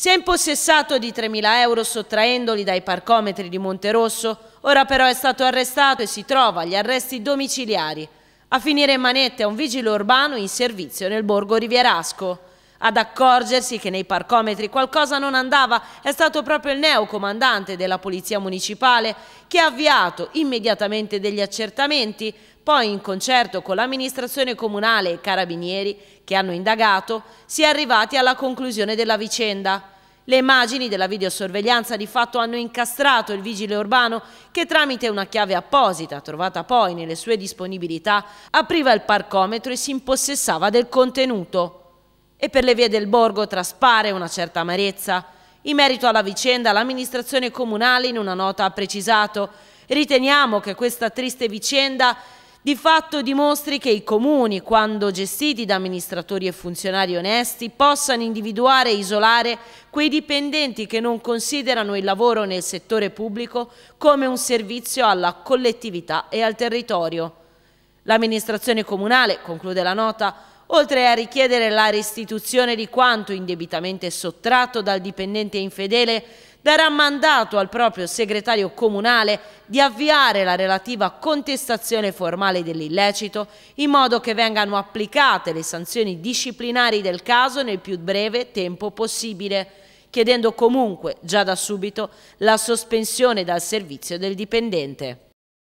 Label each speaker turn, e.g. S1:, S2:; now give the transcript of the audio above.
S1: Si è impossessato di 3.000 euro sottraendoli dai parcometri di Monterosso, ora però è stato arrestato e si trova agli arresti domiciliari. A finire in manette è un vigile urbano in servizio nel borgo Rivierasco. Ad accorgersi che nei parcometri qualcosa non andava è stato proprio il neocomandante della Polizia Municipale che ha avviato immediatamente degli accertamenti, poi in concerto con l'amministrazione comunale e i carabinieri che hanno indagato si è arrivati alla conclusione della vicenda. Le immagini della videosorveglianza di fatto hanno incastrato il vigile urbano che tramite una chiave apposita, trovata poi nelle sue disponibilità, apriva il parcometro e si impossessava del contenuto. E per le vie del borgo traspare una certa amarezza. In merito alla vicenda, l'amministrazione comunale in una nota ha precisato «Riteniamo che questa triste vicenda di fatto dimostri che i comuni, quando gestiti da amministratori e funzionari onesti, possano individuare e isolare quei dipendenti che non considerano il lavoro nel settore pubblico come un servizio alla collettività e al territorio». L'amministrazione comunale, conclude la nota, oltre a richiedere la restituzione di quanto indebitamente sottratto dal dipendente infedele, darà mandato al proprio segretario comunale di avviare la relativa contestazione formale dell'illecito in modo che vengano applicate le sanzioni disciplinari del caso nel più breve tempo possibile, chiedendo comunque già da subito la sospensione dal servizio del dipendente.